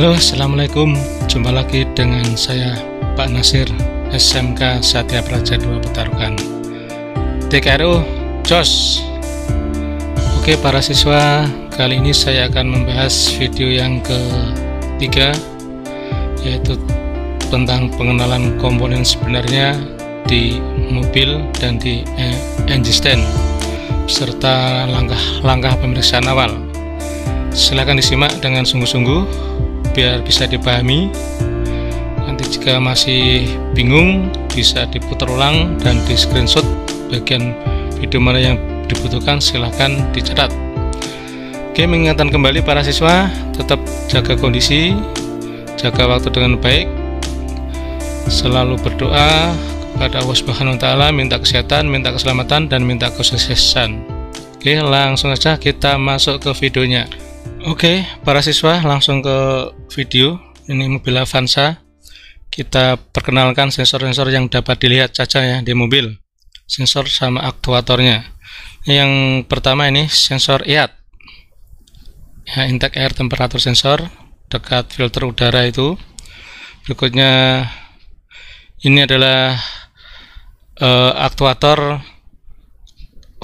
Halo, Assalamualaikum. Jumpa lagi dengan saya, Pak Nasir, SMK Satya Praja 2 Petarukan. TKRU, JOS. Oke, para siswa, kali ini saya akan membahas video yang ketiga, yaitu tentang pengenalan komponen sebenarnya di mobil dan di eh, engine stand, serta langkah-langkah pemeriksaan awal. Silahkan disimak dengan sungguh-sungguh biar bisa dipahami nanti jika masih bingung bisa diputar ulang dan di screenshot bagian video mana yang dibutuhkan silahkan dicatat oke mengingatkan kembali para siswa tetap jaga kondisi jaga waktu dengan baik selalu berdoa kepada Allah Subhanahu wa taala minta kesehatan, minta keselamatan dan minta kesuksesan. Oke, langsung saja kita masuk ke videonya. Oke, para siswa langsung ke video. Ini mobil Avanza. Kita perkenalkan sensor-sensor yang dapat dilihat caca ya di mobil. Sensor sama aktuatornya. Yang pertama ini sensor IAT. Ya, intake air temperatur sensor dekat filter udara itu. Berikutnya ini adalah uh, aktuator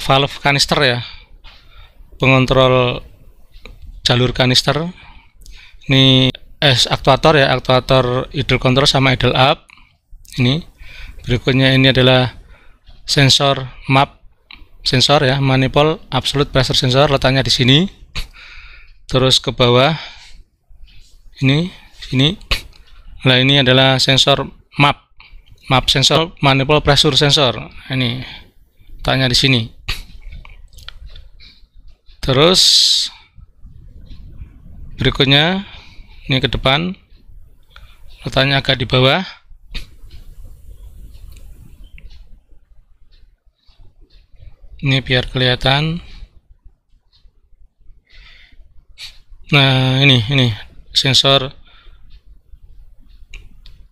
valve kanister ya. Pengontrol jalur kanister ini S eh, aktuator ya aktuator idle control sama idle up ini berikutnya ini adalah sensor map sensor ya manifold absolute pressure sensor letaknya di sini terus ke bawah ini ini lah ini adalah sensor map map sensor manifold pressure sensor ini letaknya di sini terus berikutnya ini ke depan letaknya agak di bawah ini biar kelihatan nah ini ini sensor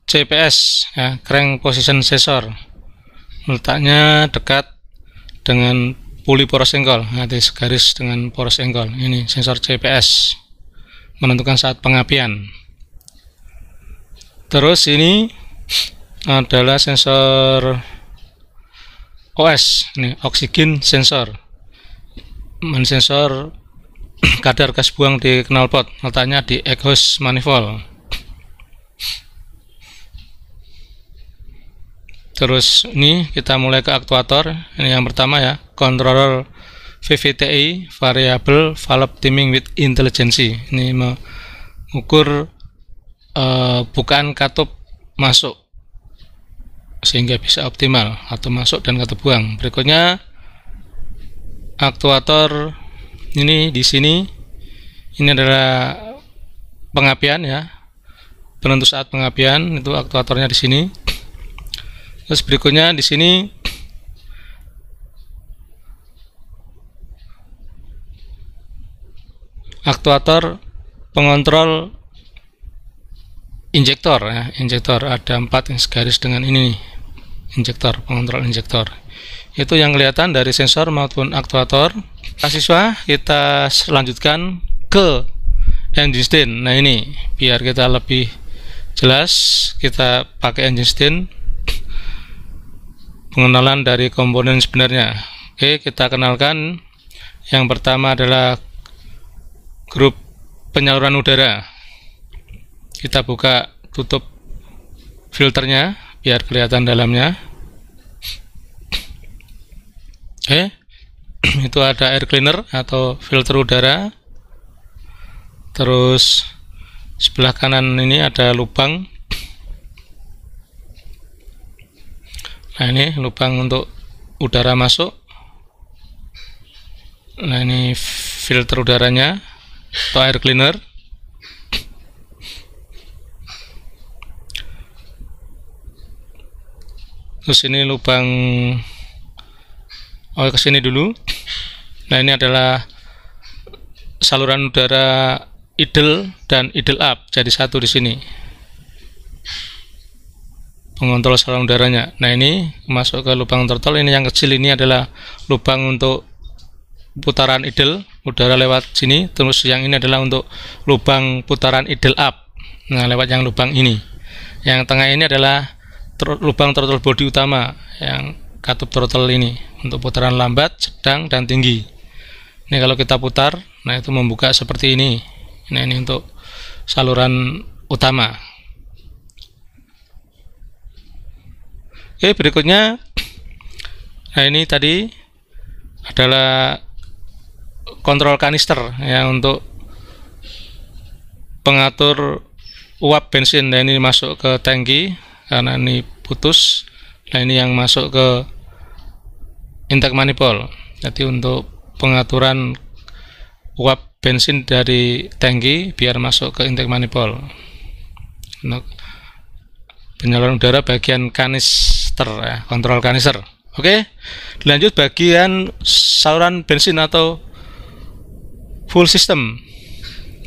CPS ya, crank position sensor letaknya dekat dengan puli poros engkol nanti garis dengan poros engkol ini sensor CPS menentukan saat pengapian. Terus ini adalah sensor OS, ini oksigen sensor. Mensensor kadar gas buang di knalpot, letaknya di exhaust manifold. Terus ini kita mulai ke aktuator. Ini yang pertama ya, controller VVTI variable valve timing with intelligence ini mengukur uh, eh, bukaan katup masuk sehingga bisa optimal atau masuk dan katup buang berikutnya aktuator ini di sini ini adalah pengapian ya penentu saat pengapian itu aktuatornya di sini terus berikutnya di sini aktuator pengontrol injektor ya injektor ada empat yang segaris dengan ini injektor pengontrol injektor itu yang kelihatan dari sensor maupun aktuator nah, siswa kita selanjutkan ke engine stand nah ini biar kita lebih jelas kita pakai engine stand pengenalan dari komponen sebenarnya oke kita kenalkan yang pertama adalah grup penyaluran udara. Kita buka tutup filternya biar kelihatan dalamnya. Oke, okay. itu ada air cleaner atau filter udara. Terus sebelah kanan ini ada lubang. Nah ini lubang untuk udara masuk. Nah ini filter udaranya atau air cleaner terus ini lubang oh kesini dulu nah ini adalah saluran udara idle dan idle up jadi satu di sini pengontrol saluran udaranya nah ini masuk ke lubang turtle ini yang kecil ini adalah lubang untuk putaran idle udara lewat sini terus yang ini adalah untuk lubang putaran idle up nah lewat yang lubang ini yang tengah ini adalah tr lubang throttle body utama yang katup throttle ini untuk putaran lambat sedang dan tinggi ini kalau kita putar nah itu membuka seperti ini nah ini untuk saluran utama oke berikutnya nah ini tadi adalah kontrol kanister ya untuk pengatur uap bensin dan nah, ini masuk ke tangki karena ini putus nah ini yang masuk ke intake manifold jadi untuk pengaturan uap bensin dari tangki biar masuk ke intake manifold untuk penyaluran udara bagian kanister ya, kontrol kanister oke lanjut bagian saluran bensin atau full system.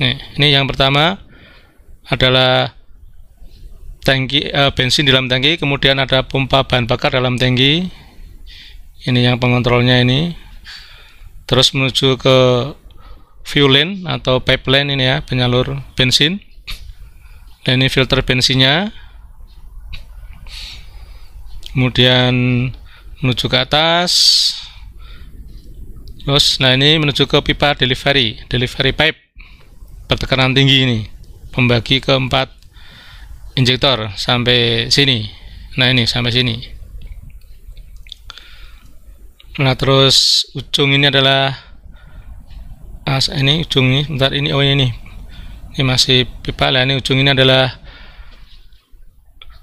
Nih, ini yang pertama adalah tangki eh, bensin dalam tangki, kemudian ada pompa bahan bakar dalam tangki. Ini yang pengontrolnya ini. Terus menuju ke fuel line atau pipeline ini ya, penyalur bensin. Dan ini filter bensinnya. Kemudian menuju ke atas Terus, Nah, ini menuju ke pipa delivery, delivery pipe. Bertekanan tinggi ini. Pembagi keempat injektor sampai sini. Nah, ini sampai sini. Nah, terus ujung ini adalah as ah, ini ujung ini, bentar ini oh ini. Ini masih pipa lah, ini ujung ini adalah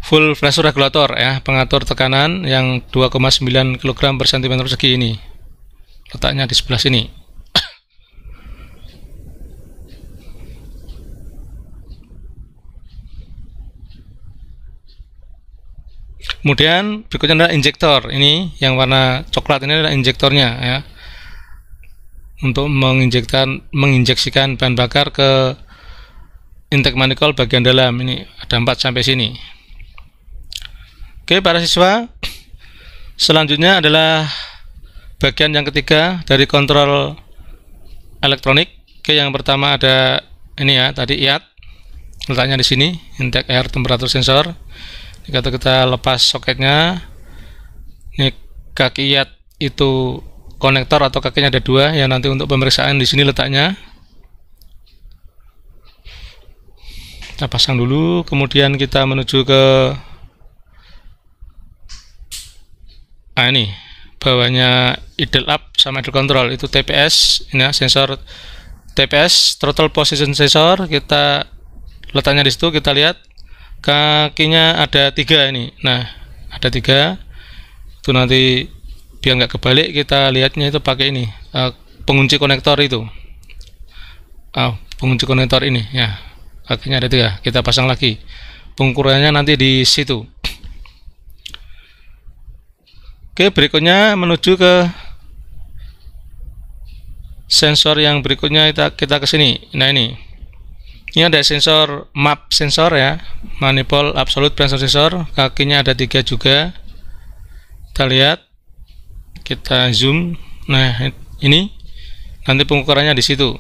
full pressure regulator ya, pengatur tekanan yang 2,9 kg per cm persegi ini letaknya di sebelah sini kemudian berikutnya adalah injektor ini yang warna coklat ini adalah injektornya ya untuk menginjekkan menginjeksikan bahan bakar ke intake manifold bagian dalam ini ada 4 sampai sini oke para siswa selanjutnya adalah bagian yang ketiga dari kontrol elektronik. Oke, yang pertama ada ini ya, tadi IAT. Letaknya di sini, intake air temperatur sensor. Jika kita lepas soketnya, ini kaki IAT itu konektor atau kakinya ada dua yang nanti untuk pemeriksaan di sini letaknya. Kita pasang dulu, kemudian kita menuju ke ah ini bawahnya idle up sama idle control itu TPS ini ya, sensor TPS throttle position sensor kita letaknya di situ kita lihat kakinya ada tiga ini nah ada tiga itu nanti biar nggak kebalik kita lihatnya itu pakai ini uh, pengunci konektor itu uh, pengunci konektor ini ya kakinya ada tiga kita pasang lagi pengukurannya nanti di situ Oke, berikutnya menuju ke sensor yang berikutnya kita kita ke sini. Nah, ini. Ini ada sensor map sensor ya, manifold absolute pressure sensor, kakinya ada tiga juga. Kita lihat, kita zoom. Nah, ini nanti pengukurannya di situ.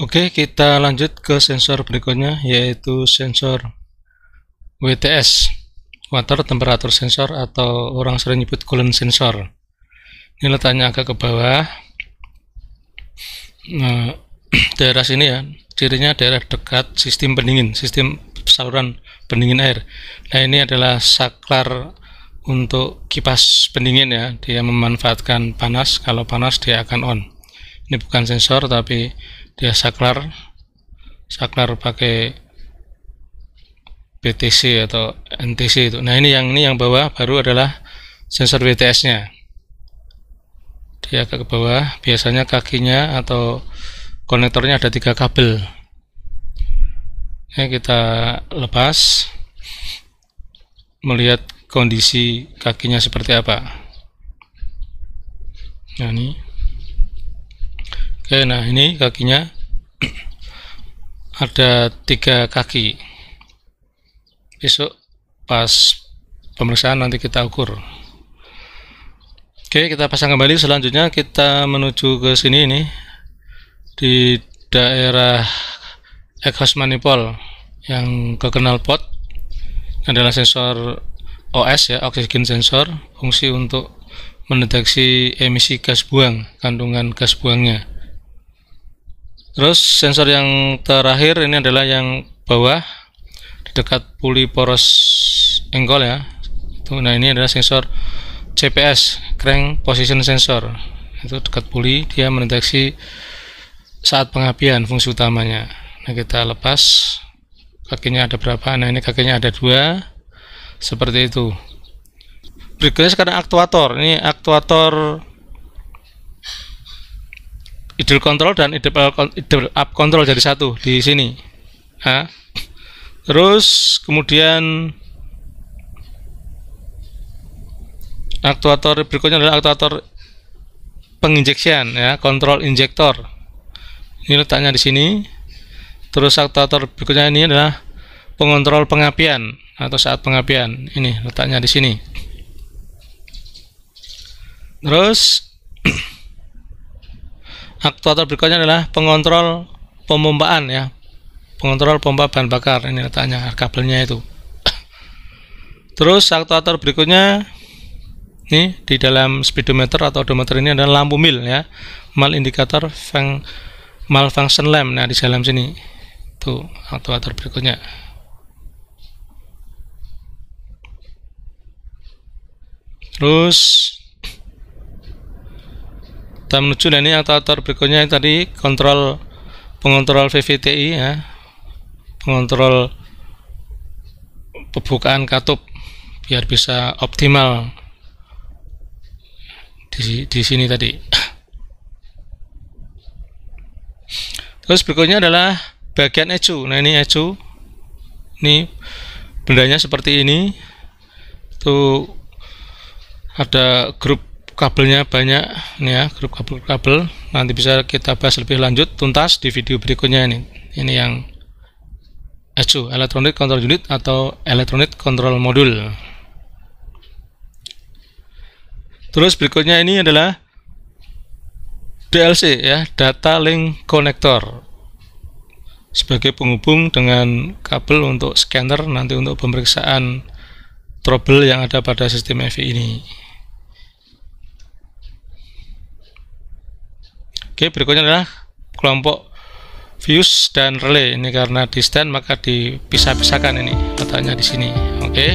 Oke, kita lanjut ke sensor berikutnya yaitu sensor WTS water temperatur sensor atau orang sering nyebut coolant sensor ini letaknya agak ke bawah nah, daerah sini ya cirinya daerah dekat sistem pendingin sistem saluran pendingin air nah ini adalah saklar untuk kipas pendingin ya dia memanfaatkan panas kalau panas dia akan on ini bukan sensor tapi dia saklar saklar pakai BTC atau NTC itu. Nah ini yang ini yang bawah baru adalah sensor bts nya Dia ke bawah. Biasanya kakinya atau konektornya ada tiga kabel. Ini kita lepas melihat kondisi kakinya seperti apa. Nah ini. Oke, nah ini kakinya ada tiga kaki besok pas pemeriksaan nanti kita ukur. Oke, kita pasang kembali. Selanjutnya kita menuju ke sini ini di daerah exhaust manipol yang kekenal pot adalah sensor OS ya, oksigen sensor, fungsi untuk mendeteksi emisi gas buang, kandungan gas buangnya. Terus sensor yang terakhir ini adalah yang bawah dekat puli poros engkol ya itu nah ini adalah sensor CPS crank position sensor itu dekat puli dia mendeteksi saat pengapian fungsi utamanya nah kita lepas kakinya ada berapa nah ini kakinya ada dua seperti itu berikutnya sekarang aktuator ini aktuator idle control dan idle eh, up control jadi satu di sini nah, terus kemudian aktuator berikutnya adalah aktuator penginjeksian ya kontrol injektor ini letaknya di sini terus aktuator berikutnya ini adalah pengontrol pengapian atau saat pengapian ini letaknya di sini terus aktuator berikutnya adalah pengontrol pemompaan ya pengontrol pompa bahan bakar ini letaknya kabelnya itu terus aktuator berikutnya ini di dalam speedometer atau odometer ini ada lampu mil ya mal indikator mal malfunction lamp nah di dalam sini itu aktuator berikutnya terus kita menuju dan nah, ini aktuator berikutnya tadi kontrol pengontrol VVTI ya mengontrol pembukaan katup biar bisa optimal di, di sini tadi. Terus berikutnya adalah bagian ecu. Nah ini ecu, ini bendanya seperti ini. Tuh ada grup kabelnya banyak, ini ya grup kabel-kabel. Nanti bisa kita bahas lebih lanjut tuntas di video berikutnya ini. Ini yang ECU Electronic Control Unit atau Electronic Control Module terus berikutnya ini adalah DLC ya data link connector sebagai penghubung dengan kabel untuk scanner nanti untuk pemeriksaan trouble yang ada pada sistem EV ini oke berikutnya adalah kelompok fuse dan relay ini karena di stand maka dipisah-pisahkan ini letaknya di sini oke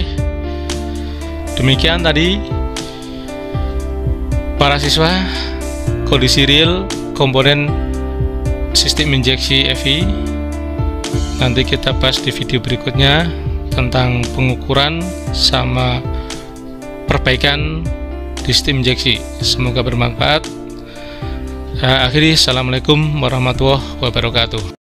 demikian tadi para siswa kondisi real komponen sistem injeksi EV nanti kita bahas di video berikutnya tentang pengukuran sama perbaikan di sistem injeksi semoga bermanfaat Eh, akhiri assalamualaikum warahmatullahi wabarakatuh